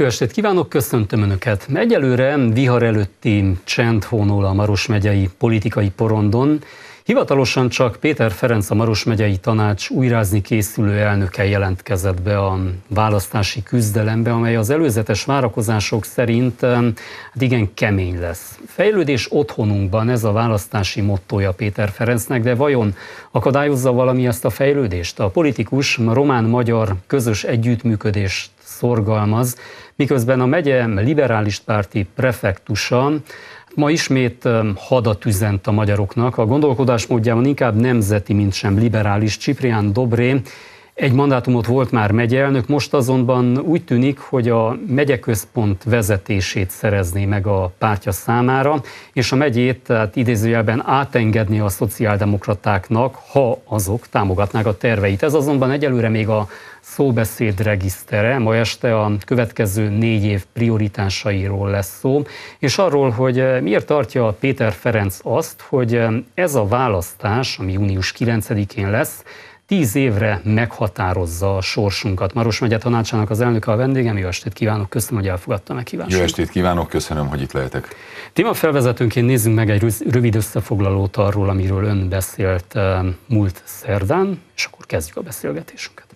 Jó estét kívánok, köszöntöm Önöket. Egyelőre vihar előtti csend hónol a Maros megyei politikai porondon. Hivatalosan csak Péter Ferenc a Maros megyei tanács újrázni készülő elnöke jelentkezett be a választási küzdelembe, amely az előzetes várakozások szerint hát igen kemény lesz. Fejlődés otthonunkban ez a választási mottoja Péter Ferencnek, de vajon akadályozza valami ezt a fejlődést? A politikus román-magyar közös együttműködés szorgalmaz, miközben a megye liberális párti prefektusa ma ismét hadat üzent a magyaroknak. A gondolkodásmódjában inkább nemzeti, mint sem liberális Ciprián Dobré egy mandátumot volt már megyelnök, most azonban úgy tűnik, hogy a megyeközpont vezetését szerezné meg a pártja számára, és a megyét tehát idézőjelben átengedni a szociáldemokratáknak, ha azok támogatnák a terveit. Ez azonban egyelőre még a szóbeszéd regisztere. Ma este a következő négy év prioritásairól lesz szó, és arról, hogy eh, miért tartja Péter Ferenc azt, hogy eh, ez a választás, ami június 9-én lesz, tíz évre meghatározza a sorsunkat. Maros megye tanácsának az elnöke a vendégem. Jó estét kívánok, köszönöm, hogy elfogadta kívánok. Jó estét kívánok, köszönöm, hogy itt lehetek. Téma felvezetőnként nézzünk meg egy rövid összefoglalót arról, amiről ön beszélt múlt szerdán, és akkor kezdjük a beszélgetésünket.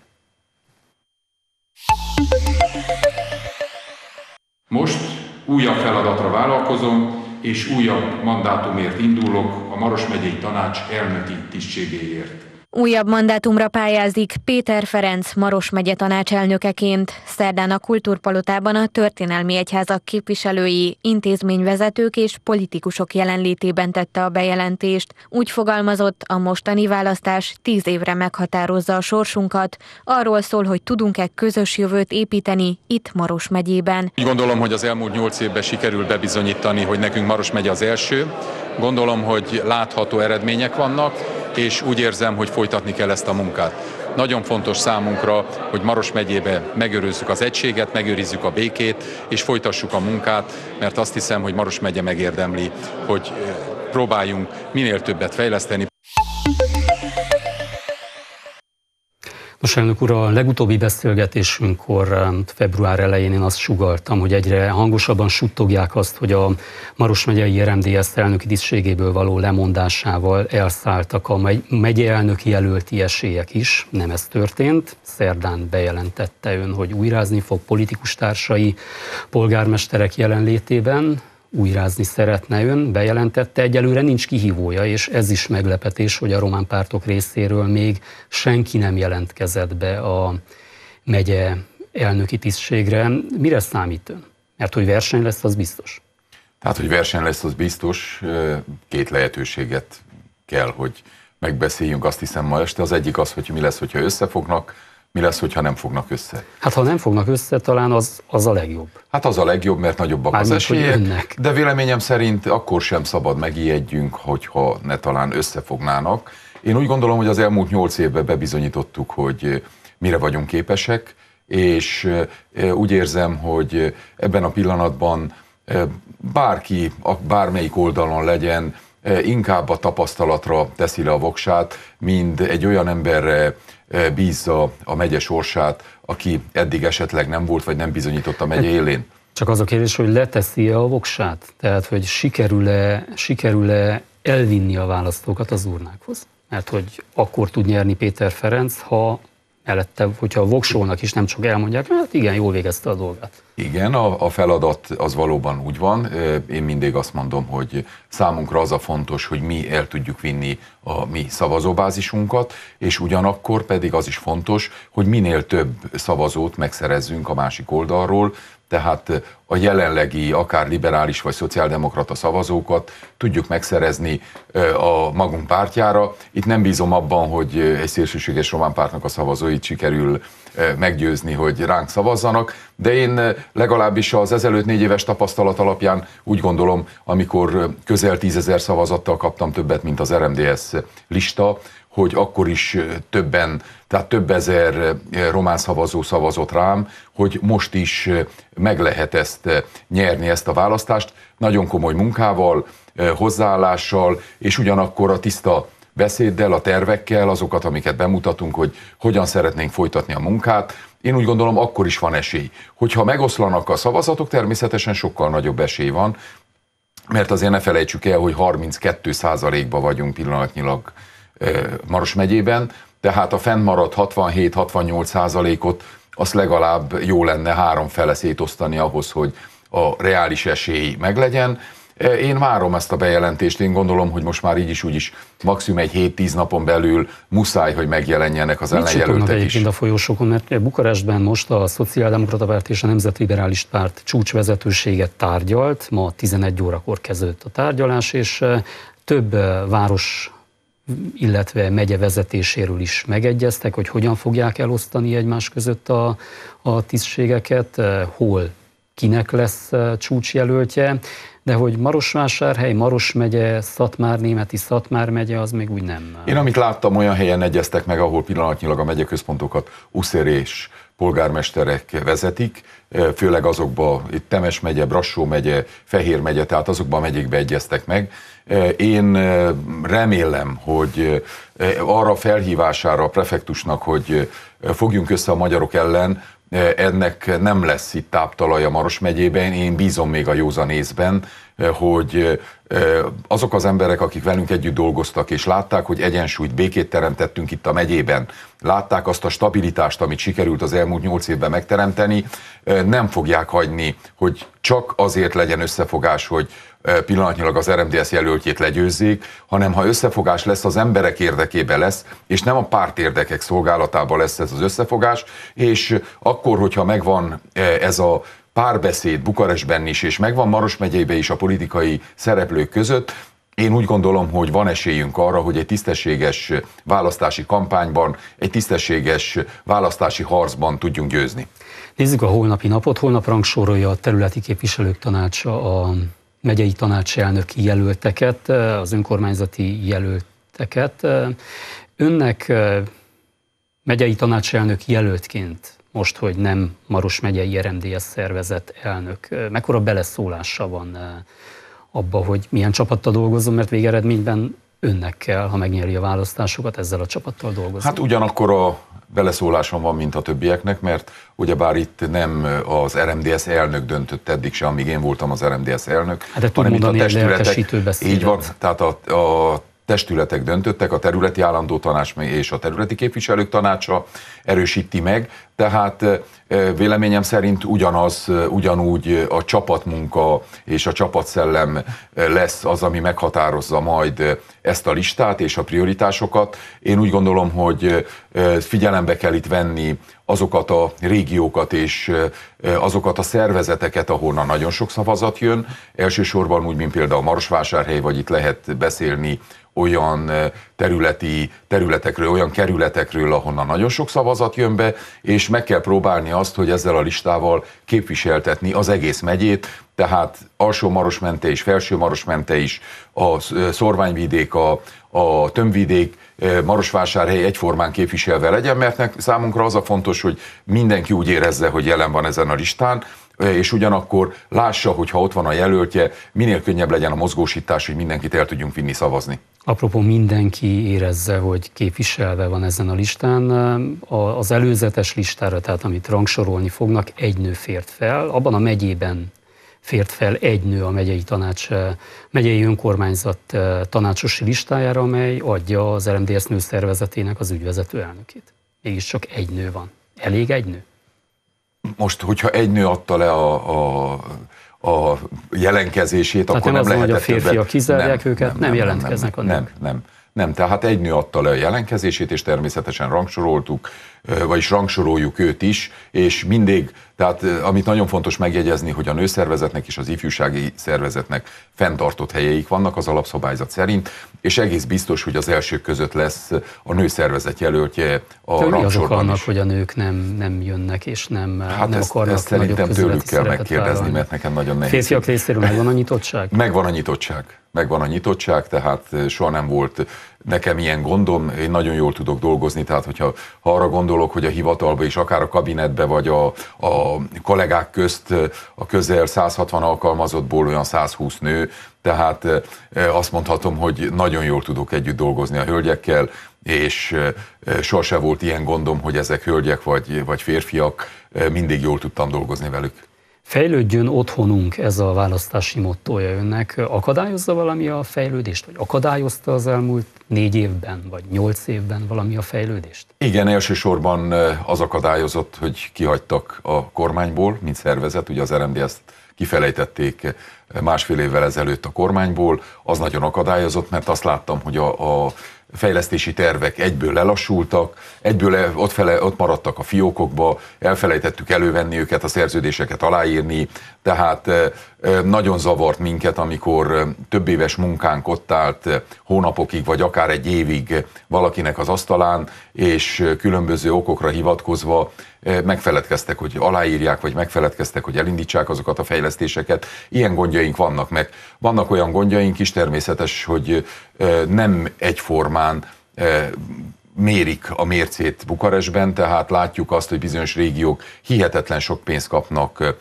Most újabb feladatra vállalkozom, és újabb mandátumért indulok a Maros megyei tanács elnöki tisztségéért. Újabb mandátumra pályázik Péter Ferenc Maros megye tanácselnökeként. Szerdán a Kultúrpalotában a Történelmi Egyházak képviselői, intézményvezetők és politikusok jelenlétében tette a bejelentést. Úgy fogalmazott, a mostani választás tíz évre meghatározza a sorsunkat. Arról szól, hogy tudunk-e közös jövőt építeni itt Maros megyében. Úgy gondolom, hogy az elmúlt nyolc évben sikerül bebizonyítani, hogy nekünk Maros megye az első. Gondolom, hogy látható eredmények vannak és úgy érzem, hogy folytatni kell ezt a munkát. Nagyon fontos számunkra, hogy Maros megyébe megőrizzük az egységet, megőrizzük a békét, és folytassuk a munkát, mert azt hiszem, hogy Maros megye megérdemli, hogy eh, próbáljunk minél többet fejleszteni. Nos, elnök úr, a legutóbbi beszélgetésünkkor február elején én azt sugaltam, hogy egyre hangosabban suttogják azt, hogy a Maros megyei RMDS elnöki tisztségéből való lemondásával elszálltak a megye elnöki jelölti esélyek is. Nem ez történt. Szerdán bejelentette ön, hogy újrázni fog politikus társai polgármesterek jelenlétében újrázni szeretne ön, bejelentette, egyelőre nincs kihívója, és ez is meglepetés, hogy a román pártok részéről még senki nem jelentkezett be a megye elnöki tisztségre. Mire számít ön? Mert hogy verseny lesz, az biztos. Tehát, hogy verseny lesz, az biztos. Két lehetőséget kell, hogy megbeszéljünk, azt hiszem ma este. Az egyik az, hogy mi lesz, hogyha összefognak, mi lesz, hogyha nem fognak össze? Hát ha nem fognak össze, talán az, az a legjobb. Hát az a legjobb, mert nagyobbak Már az esélyek, de véleményem szerint akkor sem szabad megijedjünk, hogyha ne talán összefognának. Én úgy gondolom, hogy az elmúlt nyolc évben bebizonyítottuk, hogy eh, mire vagyunk képesek, és eh, úgy érzem, hogy ebben a pillanatban eh, bárki, bármelyik oldalon legyen, inkább a tapasztalatra teszi le a voksát, mind egy olyan emberre bízza a megye sorsát, aki eddig esetleg nem volt, vagy nem bizonyított a megye élén. Csak az a kérdés, hogy leteszi-e a voksát? Tehát, hogy sikerül-e, sikerül-e elvinni a választókat az urnákhoz? Mert hogy akkor tud nyerni Péter Ferenc, ha mellette, hogyha a voksónak is nem csak elmondják, hát igen, jól végezte a dolgát. Igen, a, a feladat az valóban úgy van. Én mindig azt mondom, hogy számunkra az a fontos, hogy mi el tudjuk vinni a mi szavazóbázisunkat, és ugyanakkor pedig az is fontos, hogy minél több szavazót megszerezzünk a másik oldalról, tehát a jelenlegi, akár liberális vagy szociáldemokrata szavazókat tudjuk megszerezni a magunk pártjára. Itt nem bízom abban, hogy egy szélsőséges román pártnak a szavazóit sikerül meggyőzni, hogy ránk szavazzanak, de én legalábbis az ezelőtt négy éves tapasztalat alapján úgy gondolom, amikor közel tízezer szavazattal kaptam többet, mint az RMDS lista, hogy akkor is többen, tehát több ezer román szavazó szavazott rám, hogy most is meg lehet ezt nyerni, ezt a választást, nagyon komoly munkával, hozzáállással, és ugyanakkor a tiszta beszéddel, a tervekkel, azokat, amiket bemutatunk, hogy hogyan szeretnénk folytatni a munkát. Én úgy gondolom, akkor is van esély. Hogyha megoszlanak a szavazatok, természetesen sokkal nagyobb esély van, mert azért ne felejtsük el, hogy 32 ba vagyunk pillanatnyilag Maros megyében, tehát a fennmaradt 67-68 százalékot azt legalább jó lenne három fele szétosztani ahhoz, hogy a reális esély meglegyen. Én várom ezt a bejelentést, én gondolom, hogy most már így is úgy is maximum egy 7-10 napon belül muszáj, hogy megjelenjenek az Mit ellenjelöltek is. egyébként a folyosókon, mert eh, Bukarestben most a Szociáldemokrata Párt és a Liberális Párt csúcsvezetőséget tárgyalt, ma 11 órakor kezdődött a tárgyalás, és eh, több eh, város illetve megye vezetéséről is megegyeztek, hogy hogyan fogják elosztani egymás között a, a tisztségeket, eh, hol kinek lesz eh, csúcsjelöltje, de hogy Marosvásárhely, Maros megye, Szatmár, Németi Szatmár megye, az még úgy nem. Eh. Én amit láttam, olyan helyen egyeztek meg, ahol pillanatnyilag a megyeközpontokat és polgármesterek vezetik, főleg azokba, itt Temes megye, Brassó megye, Fehér megye, tehát azokban a megyékbe egyeztek meg, Eh, én eh, remélem, hogy eh, arra felhívására a prefektusnak, hogy fogjunk össze a magyarok ellen, ennek nem lesz itt táptalaja Maros megyében, én bízom még a józan észben, Eh, hogy eh, eh, azok az emberek, akik velünk együtt dolgoztak, és látták, hogy egyensúlyt, békét teremtettünk itt a megyében, látták azt a stabilitást, amit sikerült az elmúlt nyolc évben megteremteni, nem fogják hagyni, hogy csak azért legyen összefogás, hogy pillanatnyilag az RMDS jelöltjét legyőzzék, hanem ha összefogás lesz, az emberek érdekében lesz, és nem a párt érdekek szolgálatában lesz ez az összefogás, és akkor, hogyha megvan ez a párbeszéd Bukarestben is, és megvan Maros megyeibe is a politikai szereplők között, én úgy gondolom, hogy van esélyünk arra, hogy egy tisztességes választási kampányban, egy tisztességes választási harcban tudjunk győzni. Nézzük a holnapi napot. Holnap rangsorolja a területi képviselők tanácsa a megyei tanácselnöki jelölteket, az önkormányzati jelölteket. Önnek eh, megyei tanácselnök jelöltként most, hogy nem Maros megyei RMDS szervezet elnök. Mekkora beleszólása van abba, hogy milyen csapattal dolgozom, mert végeredményben önnek kell, ha megnyeri a választásokat, ezzel a csapattal dolgozni. Hát ugyanakkor a beleszólásom van, mint a többieknek, mert ugyebár itt nem az RMDS elnök döntött eddig se amíg én voltam az RMDS elnök, hát de hanem itt a testületek. Így van, tehát a, a testületek döntöttek, a területi állandó tanács és a területi képviselők tanácsa erősíti meg, tehát véleményem szerint ugyanaz, ugyanúgy a csapatmunka és a csapatszellem lesz az, ami meghatározza majd ezt a listát és a prioritásokat. Én úgy gondolom, hogy figyelembe kell itt venni azokat a régiókat és azokat a szervezeteket, ahonnan nagyon sok szavazat jön. Elsősorban úgy, mint például Marosvásárhely, vagy itt lehet beszélni olyan területi területekről, olyan kerületekről, ahonnan nagyon sok szavazat jön be, és meg kell próbálni azt, hogy ezzel a listával képviseltetni az egész megyét, tehát alsó Maros mente is, felső Maros mente is, a szorványvidék, a, a tömvidék, Marosvásárhely egyformán képviselve legyen, mert számunkra az a fontos, hogy mindenki úgy érezze, hogy jelen van ezen a listán, és ugyanakkor lássa, hogy ha ott van a jelöltje, minél könnyebb legyen a mozgósítás, hogy mindenkit el tudjunk vinni szavazni. Apropó, mindenki érezze, hogy képviselve van ezen a listán. Az előzetes listára, tehát amit rangsorolni fognak, egy nő fért fel. Abban a megyében fért fel egy nő a megyei, tanács, megyei önkormányzat eh, tanácsosi listájára, amely adja az LMDS nőszervezetének az ügyvezető elnökét. Mégis csak egy nő van. Elég egy nő? most, hogyha egy nő adta le a, a a jelenkezését, Tehát akkor nem, az nem lehetett hogy a férfiak kizárják őket, nem, nem, nem jelentkeznek nem, a nők. Nem, nem, nem. Tehát egy nő adta le a jelenkezését, és természetesen rangsoroltuk, vagyis rangsoroljuk őt is, és mindig, tehát amit nagyon fontos megjegyezni, hogy a nőszervezetnek és az ifjúsági szervezetnek fenntartott helyeik vannak az alapszabályzat szerint, és egész biztos, hogy az elsők között lesz a nőszervezet jelöltje a Te rangsorban annak, hogy a nők nem, nem jönnek és nem, hát nem ezt, akarnak ezt szerintem tőlük kell megkérdezni, mert nekem nagyon nehéz. Férfiak részéről megvan a nyitottság? Megvan a nyitottság. Megvan a nyitottság, tehát soha nem volt nekem ilyen gondom, én nagyon jól tudok dolgozni, tehát hogyha ha arra gondolok, hogy a hivatalba és akár a kabinetbe vagy a, a kollégák közt a közel 160 alkalmazottból olyan 120 nő, tehát e, azt mondhatom, hogy nagyon jól tudok együtt dolgozni a hölgyekkel, és e, sose volt ilyen gondom, hogy ezek hölgyek vagy, vagy férfiak, e, mindig jól tudtam dolgozni velük. Fejlődjön otthonunk, ez a választási mottoja önnek. Akadályozza valami a fejlődést, vagy akadályozta az elmúlt négy évben, vagy nyolc évben valami a fejlődést? Igen, elsősorban az akadályozott, hogy kihagytak a kormányból, mint szervezet, ugye az RMD ezt kifelejtették másfél évvel ezelőtt a kormányból, az nagyon akadályozott, mert azt láttam, hogy a, a fejlesztési tervek egyből lelassultak, egyből ott, fele, ott maradtak a fiókokba, elfelejtettük elővenni őket, a szerződéseket aláírni, tehát nagyon zavart minket, amikor több éves munkánk ott állt hónapokig, vagy akár egy évig valakinek az asztalán, és különböző okokra hivatkozva megfeledkeztek, hogy aláírják, vagy megfeledkeztek, hogy elindítsák azokat a fejlesztéseket. Ilyen gondjaink vannak meg. Vannak olyan gondjaink is természetes, hogy nem egyformán e, mérik a mércét Bukarestben, tehát látjuk azt, hogy bizonyos régiók hihetetlen sok pénzt kapnak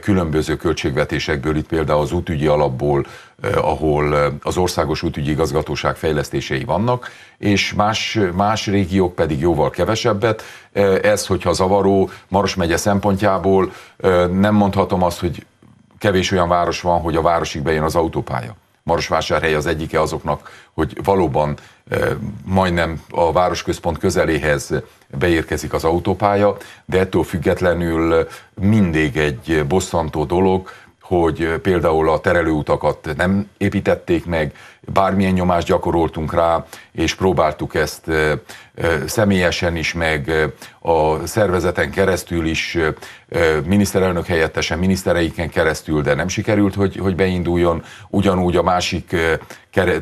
különböző költségvetésekből, itt például az útügyi alapból, ahol az országos útügyi igazgatóság fejlesztései vannak, és más, más régiók pedig jóval kevesebbet. Ez, hogyha zavaró, Maros megye szempontjából nem mondhatom azt, hogy kevés olyan város van, hogy a városig bejön az autópálya. Marosvásárhely az egyike azoknak, hogy valóban majdnem a városközpont közeléhez beérkezik az autópálya, de ettől függetlenül mindig egy bosszantó dolog, hogy például a terelőutakat nem építették meg, bármilyen nyomást gyakoroltunk rá, és próbáltuk ezt személyesen is, meg a szervezeten keresztül is, miniszterelnök helyettesen, minisztereiken keresztül, de nem sikerült, hogy, hogy beinduljon. Ugyanúgy a másik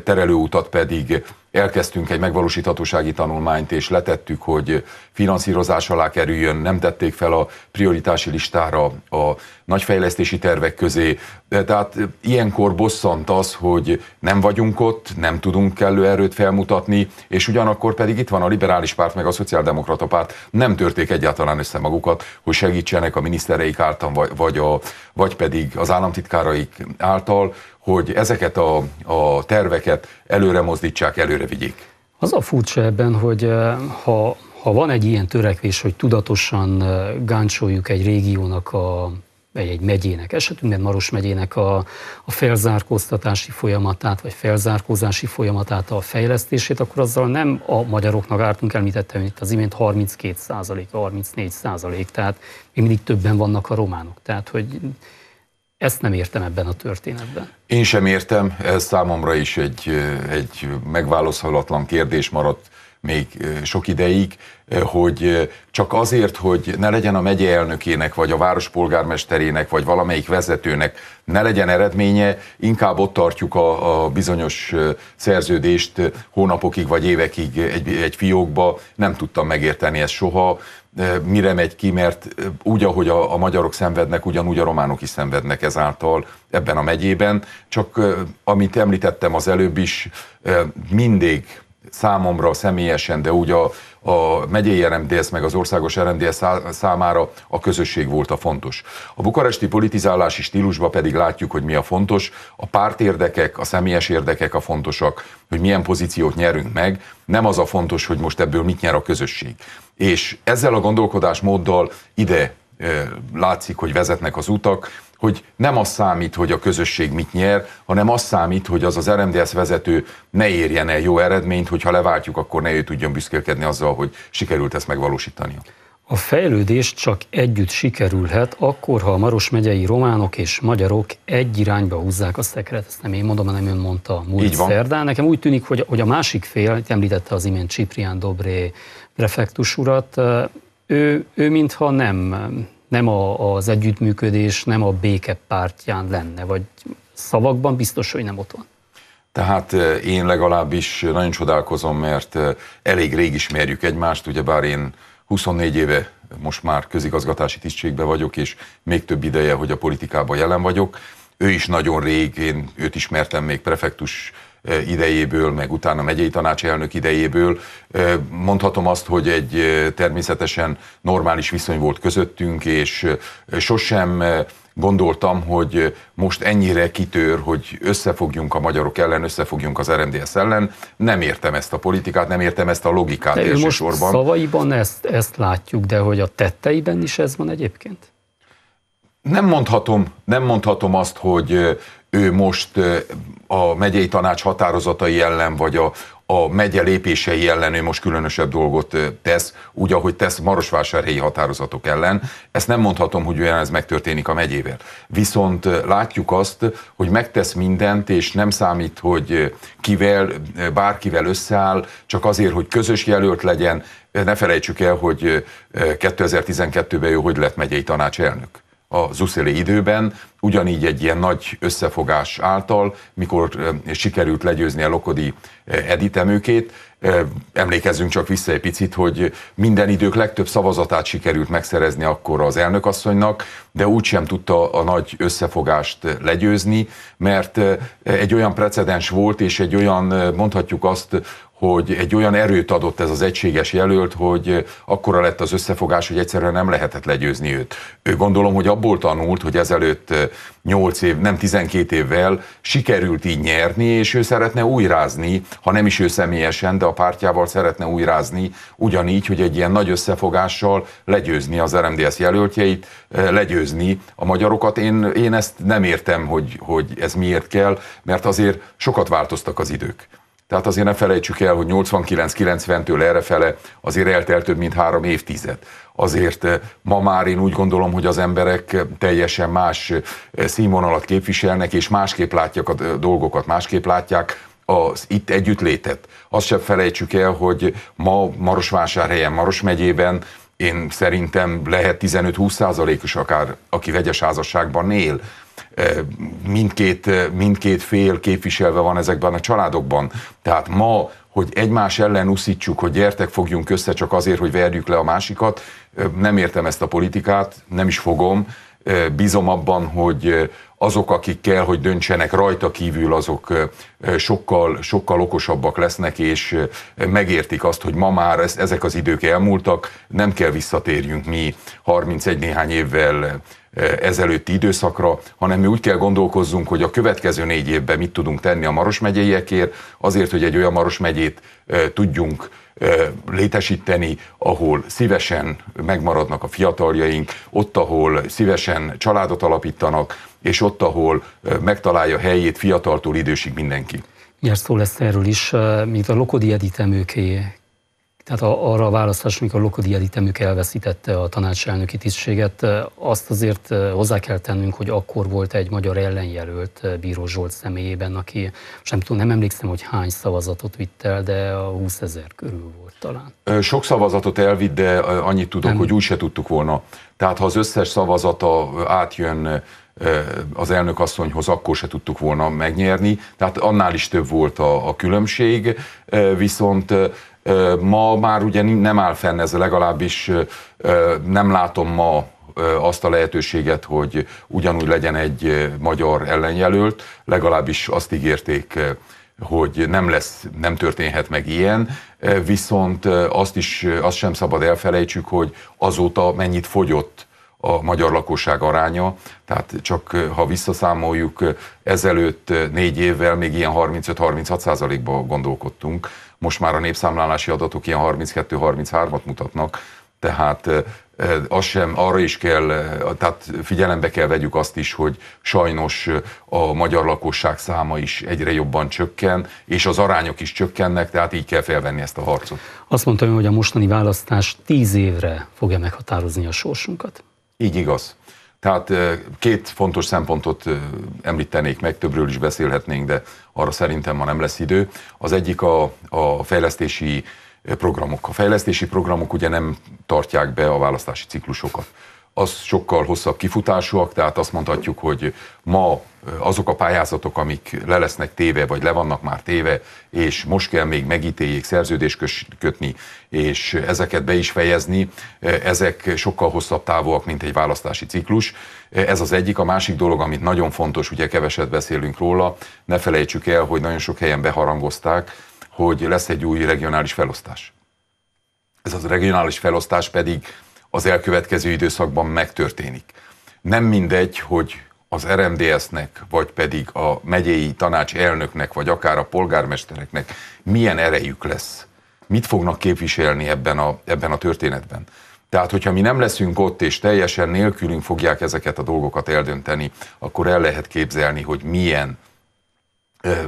terelőutat pedig elkezdtünk egy megvalósíthatósági tanulmányt, és letettük, hogy finanszírozás alá kerüljön, nem tették fel a prioritási listára a nagy fejlesztési tervek közé, tehát ilyenkor bosszant az, hogy nem vagyunk ott, nem tudunk kellő erőt felmutatni, és ugyanakkor pedig itt van a liberális párt meg a szociáldemokrata párt, nem törték egyáltalán össze magukat, hogy segítsenek a minisztereik által, vagy, a, vagy pedig az államtitkáraik által, hogy ezeket a, a terveket előre mozdítsák, előre vigyék. Az a furcsa ebben, hogy eh, ha, ha van egy ilyen törekvés, hogy tudatosan eh, gáncsoljuk egy régiónak a vagy egy megyének esetünkben, Maros megyének a, a felzárkóztatási folyamatát, vagy felzárkózási folyamatát, a fejlesztését, akkor azzal nem a magyaroknak ártunk említettem itt az imént 32 százalék, 34 százalék, tehát még mindig többen vannak a románok. Tehát, hogy ezt nem értem ebben a történetben. Én sem értem, ez számomra is egy, egy megválaszolatlan kérdés maradt még sok ideig, hogy csak azért, hogy ne legyen a megye elnökének, vagy a várospolgármesterének, vagy valamelyik vezetőnek ne legyen eredménye, inkább ott tartjuk a, a bizonyos szerződést hónapokig vagy évekig egy, egy fiókba. Nem tudtam megérteni ezt soha, mire megy ki, mert úgy, ahogy a, a magyarok szenvednek, ugyanúgy a románok is szenvednek ezáltal ebben a megyében, csak amit említettem az előbb is, mindig számomra személyesen, de úgy a, a megyei RMDS meg az országos RMDS számára a közösség volt a fontos. A bukaresti politizálási stílusban pedig látjuk, hogy mi a fontos, a pártérdekek, a személyes érdekek a fontosak, hogy milyen pozíciót nyerünk meg, nem az a fontos, hogy most ebből mit nyer a közösség. És ezzel a gondolkodásmóddal ide látszik, hogy vezetnek az utak, hogy nem az számít, hogy a közösség mit nyer, hanem az számít, hogy az az RMDS vezető ne érjen el jó eredményt, hogyha leváltjuk, akkor ne ő tudjon büszkélkedni azzal, hogy sikerült ezt megvalósítania. A fejlődés csak együtt sikerülhet, akkor, ha a Maros megyei románok és magyarok egy irányba húzzák a szekret. Ezt nem én mondom, hanem ön mondta a múlt van. szerdán. Nekem úgy tűnik, hogy, hogy a másik fél, említette az imént Ciprián Dobré prefektus urat, ő, ő mintha nem nem a, az együttműködés, nem a béke pártján lenne, vagy szavakban biztos, hogy nem ott van. Tehát eh, én legalábbis nagyon csodálkozom, mert eh, elég rég ismerjük egymást, bár én 24 éve most már közigazgatási tisztségbe vagyok, és még több ideje, hogy a politikában jelen vagyok. Ő is nagyon rég, én őt ismertem még prefektus idejéből, meg utána megyei tanácselnök idejéből. Mondhatom azt, hogy egy természetesen normális viszony volt közöttünk, és sosem gondoltam, hogy most ennyire kitör, hogy összefogjunk a magyarok ellen, összefogjunk az RMDS ellen. Nem értem ezt a politikát, nem értem ezt a logikát de elsősorban. Most szavaiban ezt, ezt látjuk, de hogy a tetteiben is ez van egyébként? Nem mondhatom, nem mondhatom azt, hogy ő most a megyei tanács határozatai ellen, vagy a, a megye lépései ellen ő most különösebb dolgot tesz, úgy, ahogy tesz marosvásárhelyi határozatok ellen. Ezt nem mondhatom, hogy olyan ez megtörténik a megyével. Viszont látjuk azt, hogy megtesz mindent, és nem számít, hogy kivel, bárkivel összeáll, csak azért, hogy közös jelölt legyen. Ne felejtsük el, hogy 2012-ben ő hogy lett megyei elnök a zuszéli időben, ugyanígy egy ilyen nagy összefogás által, mikor sikerült legyőzni a Lokodi editemőkét. Emlékezzünk csak vissza egy picit, hogy minden idők legtöbb szavazatát sikerült megszerezni akkor az elnökasszonynak, de úgysem tudta a nagy összefogást legyőzni, mert egy olyan precedens volt, és egy olyan, mondhatjuk azt, hogy egy olyan erőt adott ez az egységes jelölt, hogy akkora lett az összefogás, hogy egyszerűen nem lehetett legyőzni őt. Ő gondolom, hogy abból tanult, hogy ezelőtt 8 év, nem 12 évvel sikerült így nyerni, és ő szeretne újrázni, ha nem is ő személyesen, de a pártjával szeretne újrázni, ugyanígy, hogy egy ilyen nagy összefogással legyőzni az RMDS jelöltjeit, legyőzni a magyarokat. Én, én ezt nem értem, hogy, hogy ez miért kell, mert azért sokat változtak az idők. Tehát azért ne felejtsük el, hogy 89-90-től errefele azért eltelt több mint három évtized. Azért eh, ma már én úgy gondolom, hogy az emberek eh, teljesen más eh, színvonalat képviselnek, és másképp látják a dolgokat, másképp látják az itt együttlétet. Azt sem felejtsük el, hogy ma Marosvásárhelyen, Maros megyében én szerintem lehet 15-20 százalékos akár, aki vegyes házasságban él mindkét, mindkét fél képviselve van ezekben a családokban. Tehát ma, hogy egymás ellen uszítsuk, hogy gyertek, fogjunk össze csak azért, hogy verjük le a másikat, nem értem ezt a politikát, nem is fogom. Bízom abban, hogy azok, akik kell, hogy döntsenek rajta kívül, azok sokkal, sokkal okosabbak lesznek, és megértik azt, hogy ma már ezek az idők elmúltak, nem kell visszatérjünk mi 31 néhány évvel ezelőtti időszakra, hanem mi úgy kell gondolkozzunk, hogy a következő négy évben mit tudunk tenni a Maros megyeiekért, azért, hogy egy olyan Maros megyét tudjunk létesíteni, ahol szívesen megmaradnak a fiataljaink, ott, ahol szívesen családot alapítanak, és ott, ahol megtalálja helyét fiataltól idősig mindenki. Miért szó lesz erről is, mint a Lokodi Edith tehát a, arra a választás, amikor Lokodi Editemük elveszítette a tanácselnöki tisztséget, azt azért hozzá kell tennünk, hogy akkor volt egy magyar ellenjelölt Bíró Zsolt személyében, aki sem tudom, nem emlékszem, hogy hány szavazatot vitt el, de a 20 ezer körül volt talán. Sok szavazatot elvitt, de annyit tudok, nem. hogy úgy se tudtuk volna. Tehát ha az összes szavazata átjön az elnök asszonyhoz akkor se tudtuk volna megnyerni, tehát annál is több volt a, a különbség, viszont Ma már ugye nem áll fenn ez, legalábbis nem látom ma azt a lehetőséget, hogy ugyanúgy legyen egy magyar ellenjelölt, legalábbis azt ígérték hogy nem lesz, nem történhet meg ilyen, viszont azt is, azt sem szabad elfelejtsük, hogy azóta mennyit fogyott a magyar lakosság aránya, tehát csak ha visszaszámoljuk, ezelőtt négy évvel még ilyen 35-36 százalékba gondolkodtunk, most már a népszámlálási adatok ilyen 32-33-at mutatnak, tehát az sem, arra is kell, tehát figyelembe kell vegyük azt is, hogy sajnos a magyar lakosság száma is egyre jobban csökken, és az arányok is csökkennek, tehát így kell felvenni ezt a harcot. Azt mondtam, hogy a mostani választás tíz évre fogja meghatározni a sorsunkat. Így igaz. Tehát két fontos szempontot említenék meg, többről is beszélhetnénk, de arra szerintem ma nem lesz idő. Az egyik a, a fejlesztési programok. A fejlesztési programok ugye nem tartják be a választási ciklusokat az sokkal hosszabb kifutásúak, tehát azt mondhatjuk, hogy ma azok a pályázatok, amik le lesznek téve, vagy le vannak már téve, és most kell még megítéljék, szerződést kötni, és ezeket be is fejezni, ezek sokkal hosszabb távúak, mint egy választási ciklus. Ez az egyik. A másik dolog, amit nagyon fontos, ugye keveset beszélünk róla, ne felejtsük el, hogy nagyon sok helyen beharangozták, hogy lesz egy új regionális felosztás. Ez az regionális felosztás pedig az elkövetkező időszakban megtörténik. Nem mindegy, hogy az RMDS-nek, vagy pedig a megyei tanács elnöknek, vagy akár a polgármestereknek milyen erejük lesz. Mit fognak képviselni ebben a, ebben a történetben? Tehát, hogyha mi nem leszünk ott, és teljesen nélkülünk fogják ezeket a dolgokat eldönteni, akkor el lehet képzelni, hogy milyen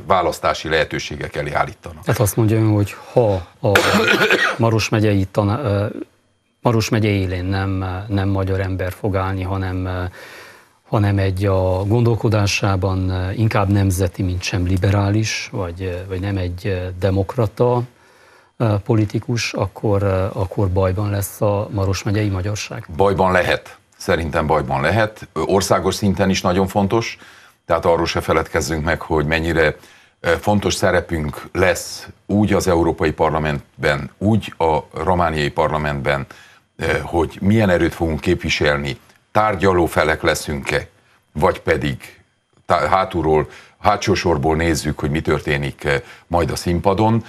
választási lehetőségek elé állítanak. Tehát azt mondja ön, hogy ha a Maros megyei taná- Maros megye élén nem, nem magyar ember fog állni, hanem, hanem egy a gondolkodásában inkább nemzeti, mint sem liberális, vagy, vagy nem egy demokrata politikus, akkor, akkor bajban lesz a Maros megyei magyarság. Bajban lehet. Szerintem bajban lehet. Országos szinten is nagyon fontos, tehát arról se feledkezzünk meg, hogy mennyire fontos szerepünk lesz úgy az Európai Parlamentben, úgy a Romániai Parlamentben, hogy milyen erőt fogunk képviselni, tárgyaló felek leszünk-e, vagy pedig hátulról, hátsó sorból nézzük, hogy mi történik majd a színpadon,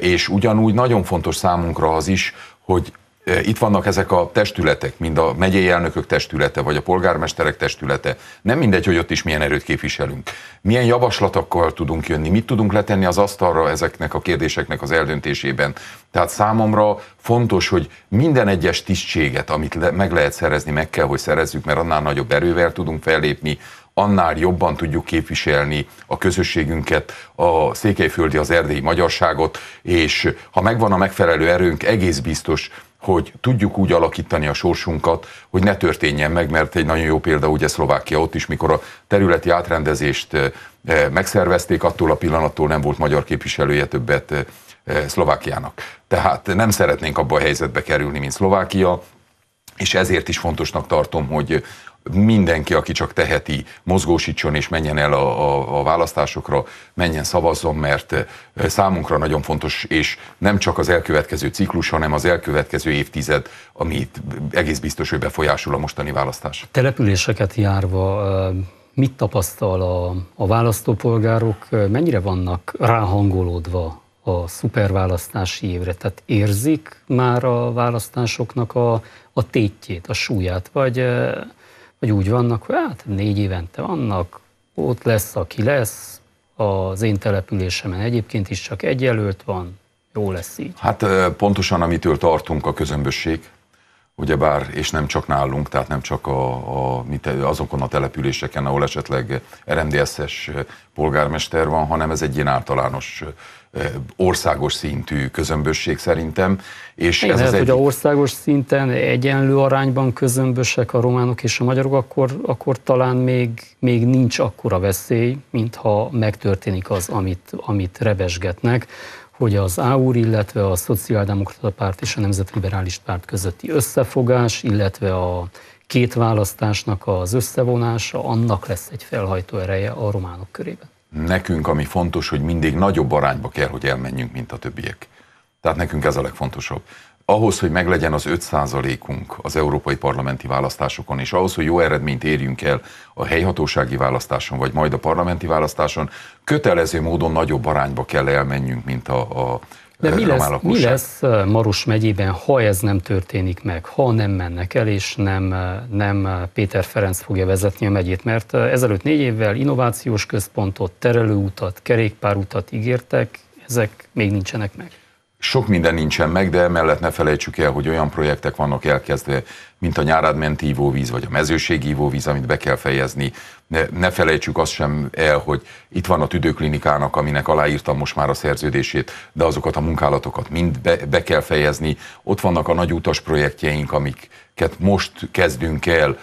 és ugyanúgy nagyon fontos számunkra az is, hogy Eh, itt vannak ezek a testületek, mind a megyei elnökök testülete, vagy a polgármesterek testülete. Nem mindegy, hogy ott is milyen erőt képviselünk. Milyen javaslatokkal tudunk jönni, mit tudunk letenni az asztalra ezeknek a kérdéseknek az eldöntésében. Tehát számomra fontos, hogy minden egyes tisztséget, amit le, meg lehet szerezni, meg kell, hogy szerezzük, mert annál nagyobb erővel tudunk fellépni, annál jobban tudjuk képviselni a közösségünket, a székelyföldi, az erdélyi magyarságot, és ha megvan a megfelelő erőnk, egész biztos, hogy tudjuk úgy alakítani a sorsunkat, hogy ne történjen meg, mert egy nagyon jó példa ugye Szlovákia ott is, mikor a területi átrendezést eh, eh, megszervezték, attól a pillanattól nem volt magyar képviselője többet eh, Szlovákiának. Tehát nem szeretnénk abba a helyzetbe kerülni, mint Szlovákia, és ezért is fontosnak tartom, hogy mindenki, aki csak teheti, mozgósítson és menjen el a, a, a választásokra, menjen szavazzon, mert számunkra nagyon fontos, és nem csak az elkövetkező ciklus, hanem az elkövetkező évtized, amit egész biztos, hogy befolyásul a mostani választás. Településeket járva mit tapasztal a, a választópolgárok, mennyire vannak ráhangolódva a szuperválasztási évre? Tehát érzik már a választásoknak a, a tétjét, a súlyát, vagy hogy úgy vannak, hogy hát négy évente vannak, ott lesz, aki lesz, az én településemen egyébként is csak egy jelölt van, jó lesz így. Hát pontosan amitől tartunk a közömbösség, ugyebár, és nem csak nálunk, tehát nem csak a, a, azokon a településeken, ahol esetleg RMDSZ-es polgármester van, hanem ez egy ilyen általános országos szintű közömbösség szerintem. És Én ez lehet, az hogy egy... a országos szinten egyenlő arányban közömbösek a románok és a magyarok, akkor, akkor talán még, még nincs akkora veszély, mintha megtörténik az, amit, amit rebesgetnek hogy az AUR, er, illetve a Szociáldemokrata Párt és a Nemzetliberális Párt közötti összefogás, illetve a két választásnak az összevonása, annak lesz egy felhajtó ereje a románok körében nekünk, ami fontos, hogy mindig nagyobb arányba kell, hogy elmenjünk, mint a többiek. Tehát nekünk ez a legfontosabb. Ahhoz, hogy meglegyen az 5%-unk az európai parlamenti választásokon, és ahhoz, hogy jó eredményt érjünk el a helyhatósági választáson, vagy majd a parlamenti választáson, kötelező módon nagyobb arányba kell elmenjünk, mint a, a, de mi lesz, mi lesz Maros megyében, ha ez nem történik meg, ha nem mennek el, és nem, nem Péter Ferenc fogja vezetni a megyét? Mert ezelőtt négy évvel innovációs központot, terelőutat, kerékpárutat ígértek, ezek még nincsenek meg. Sok minden nincsen meg, de mellett ne felejtsük el, hogy olyan projektek vannak elkezdve mint a nyáradmenti ivóvíz, vagy a mezőségi ivóvíz, amit be kell fejezni. Ne, ne felejtsük azt sem el, hogy itt van a tüdőklinikának, aminek aláírtam most már a szerződését, de azokat a munkálatokat mind be, be kell fejezni. Ott vannak a nagy utas projektjeink, amiket most kezdünk el,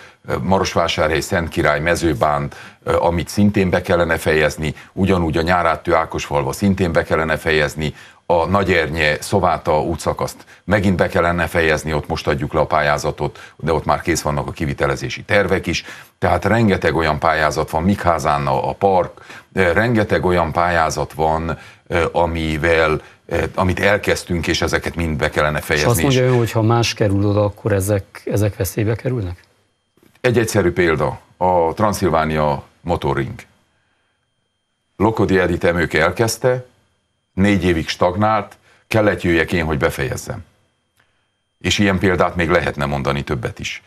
Marosvásárhely, Szentkirály, mezőbán, amit szintén be kellene fejezni, ugyanúgy a nyárátő Ákosfalva szintén be kellene fejezni, a Nagyernye Szováta útszakaszt megint be kellene fejezni, ott most adjuk le a pályázatot, de ott már kész vannak a kivitelezési tervek is. Tehát rengeteg olyan pályázat van, Mikházán a park, rengeteg olyan pályázat van, amivel amit elkezdtünk, és ezeket mind be kellene fejezni. És azt mondja ő, hogy ha más kerül oda, akkor ezek, ezek veszélybe kerülnek? Egy egyszerű példa, a Transzilvánia motorring. Lokodi Edith emőke elkezdte, négy évig stagnált, kellett jöjjek én, hogy befejezzem. És ilyen példát még lehetne mondani többet is.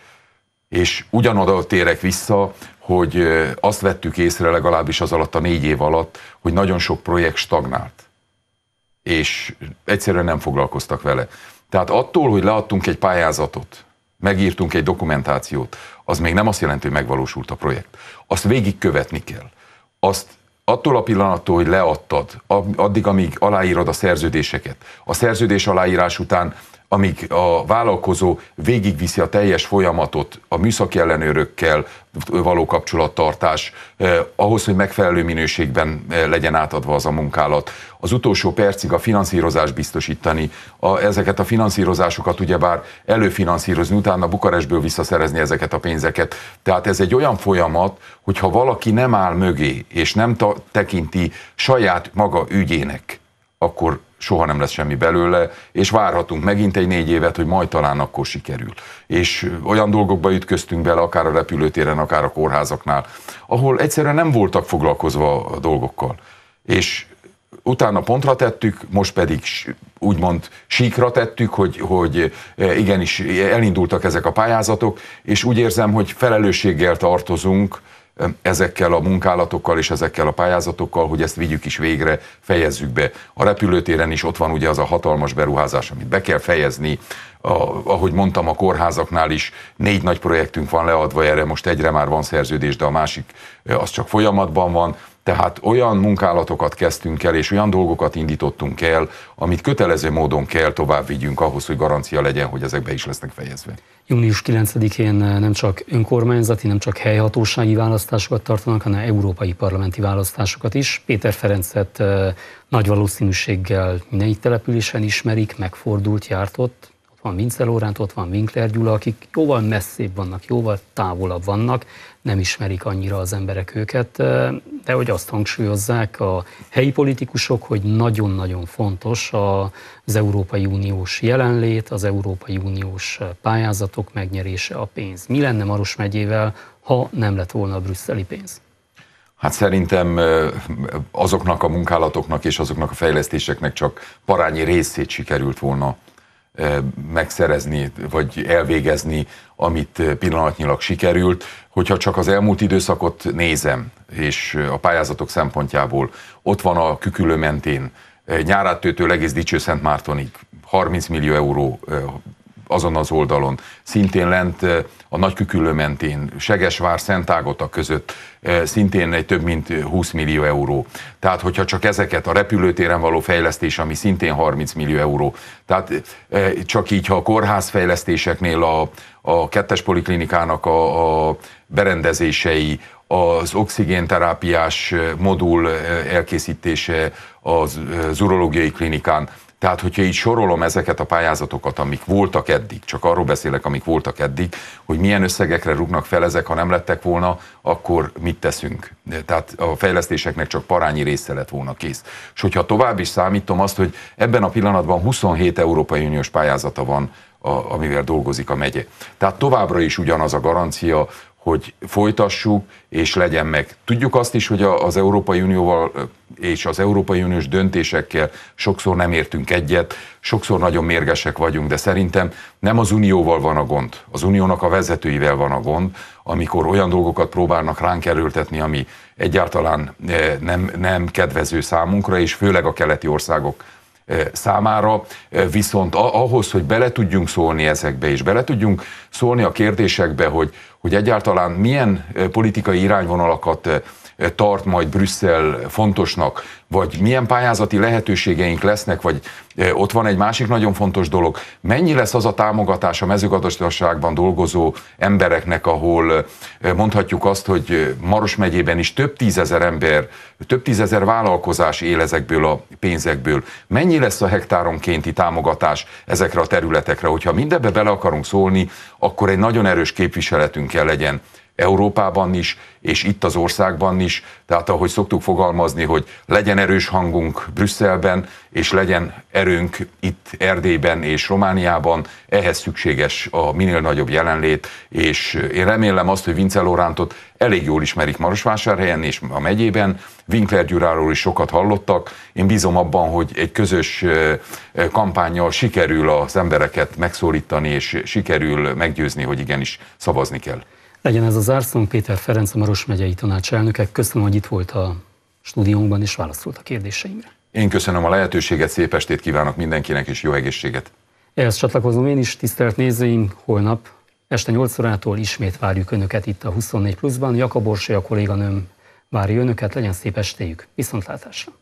És ugyanoda térek vissza, hogy azt vettük észre legalábbis az alatt a négy év alatt, hogy nagyon sok projekt stagnált. És egyszerűen nem foglalkoztak vele. Tehát attól, hogy leadtunk egy pályázatot, megírtunk egy dokumentációt, az még nem azt jelenti, hogy megvalósult a projekt. Azt végigkövetni kell. Azt attól a pillanattól, hogy leadtad, addig, amíg aláírod a szerződéseket, a szerződés aláírás után amíg a vállalkozó végigviszi a teljes folyamatot a műszaki ellenőrökkel való kapcsolattartás, eh, ahhoz, hogy megfelelő minőségben eh, legyen átadva az a munkálat. Az utolsó percig a finanszírozás biztosítani, a, ezeket a finanszírozásokat ugyebár előfinanszírozni, utána Bukarestből visszaszerezni ezeket a pénzeket. Tehát ez egy olyan folyamat, hogyha valaki nem áll mögé, és nem ta- tekinti saját maga ügyének, akkor soha nem lesz semmi belőle, és várhatunk megint egy négy évet, hogy majd talán akkor sikerül. És olyan dolgokba ütköztünk bele, akár a repülőtéren, akár a kórházaknál, ahol egyszerűen nem voltak foglalkozva a dolgokkal. És utána pontra tettük, most pedig úgymond síkra tettük, hogy, hogy igenis elindultak ezek a pályázatok, és úgy érzem, hogy felelősséggel tartozunk, ezekkel a munkálatokkal és ezekkel a pályázatokkal, hogy ezt vigyük is végre, fejezzük be. A repülőtéren is ott van ugye az a hatalmas beruházás, amit be kell fejezni. A, ahogy mondtam, a kórházaknál is négy nagy projektünk van leadva erre, most egyre már van szerződés, de a másik az csak folyamatban van. Tehát olyan munkálatokat kezdtünk el, és olyan dolgokat indítottunk el, amit kötelező módon kell tovább vigyünk ahhoz, hogy garancia legyen, hogy ezek be is lesznek fejezve. Június 9-én nem csak önkormányzati, nem csak helyhatósági választásokat tartanak, hanem európai parlamenti választásokat is. Péter Ferencet eh, nagy valószínűséggel mindenki településen ismerik, megfordult, jártott, van Vince Lorent, ott van Winkler Gyula, akik jóval messzébb vannak, jóval távolabb vannak, nem ismerik annyira az emberek őket, de hogy azt hangsúlyozzák a helyi politikusok, hogy nagyon-nagyon fontos az Európai Uniós jelenlét, az Európai Uniós pályázatok megnyerése a pénz. Mi lenne Maros megyével, ha nem lett volna a brüsszeli pénz? Hát szerintem azoknak a munkálatoknak és azoknak a fejlesztéseknek csak parányi részét sikerült volna megszerezni, vagy elvégezni, amit pillanatnyilag sikerült. Hogyha csak az elmúlt időszakot nézem, és a pályázatok szempontjából ott van a kükülő mentén, nyáráttőtől egész dicső Szent Mártonig 30 millió euró azon az oldalon, szintén lent a Nagyküküllő mentén, Segesvár, Ágota között, szintén egy több mint 20 millió euró. Tehát, hogyha csak ezeket a repülőtéren való fejlesztés, ami szintén 30 millió euró, tehát csak így, ha a kórházfejlesztéseknél a, a kettes poliklinikának a, a berendezései, az oxigénterápiás modul elkészítése az urológiai klinikán, tehát, hogyha így sorolom ezeket a pályázatokat, amik voltak eddig, csak arról beszélek, amik voltak eddig, hogy milyen összegekre rúgnak fel ezek, ha nem lettek volna, akkor mit teszünk. Tehát a fejlesztéseknek csak parányi része lett volna kész. És hogyha tovább is számítom azt, hogy ebben a pillanatban 27 Európai Uniós pályázata van, a, amivel dolgozik a megye. Tehát továbbra is ugyanaz a garancia, hogy folytassuk, és legyen meg. Tudjuk azt is, hogy az Európai Unióval és az Európai Uniós döntésekkel sokszor nem értünk egyet, sokszor nagyon mérgesek vagyunk, de szerintem nem az Unióval van a gond, az Uniónak a vezetőivel van a gond, amikor olyan dolgokat próbálnak ránk erőltetni, ami egyáltalán nem, nem kedvező számunkra, és főleg a keleti országok számára, viszont ahhoz, hogy bele tudjunk szólni ezekbe, és bele tudjunk szólni a kérdésekbe, hogy hogy egyáltalán milyen politikai irányvonalakat tart majd Brüsszel fontosnak, vagy milyen pályázati lehetőségeink lesznek, vagy e, ott van egy másik nagyon fontos dolog, mennyi lesz az a támogatás a mezőgazdaságban dolgozó embereknek, ahol e, mondhatjuk azt, hogy Maros megyében is több tízezer ember, több tízezer vállalkozás él ezekből a pénzekből. Mennyi lesz a hektáronkénti támogatás ezekre a területekre? Hogyha mindebbe bele akarunk szólni, akkor egy nagyon erős képviseletünk kell legyen Európában is, és itt az országban is. Tehát ahogy szoktuk fogalmazni, hogy legyen erős hangunk Brüsszelben, és legyen erőnk itt Erdélyben és Romániában, ehhez szükséges a minél nagyobb jelenlét, és én remélem azt, hogy Vince Lorántot elég jól ismerik Marosvásárhelyen és a megyében, Winkler Gyuráról is sokat hallottak, én bízom abban, hogy egy közös kampányjal sikerül az embereket megszólítani, és sikerül meggyőzni, hogy igenis szavazni kell. Legyen ez az zárszónk, Péter Ferenc, a Maros megyei tanács elnöke. Köszönöm, hogy itt volt a stúdiónkban és válaszolt a kérdéseimre. Én köszönöm a lehetőséget, szép estét kívánok mindenkinek és jó egészséget. Ehhez csatlakozom én is, tisztelt nézőim, holnap este 8 órától ismét várjuk Önöket itt a 24 pluszban. Jakab Orsai, a kolléganőm várja Önöket, legyen szép estéjük. Viszontlátásra!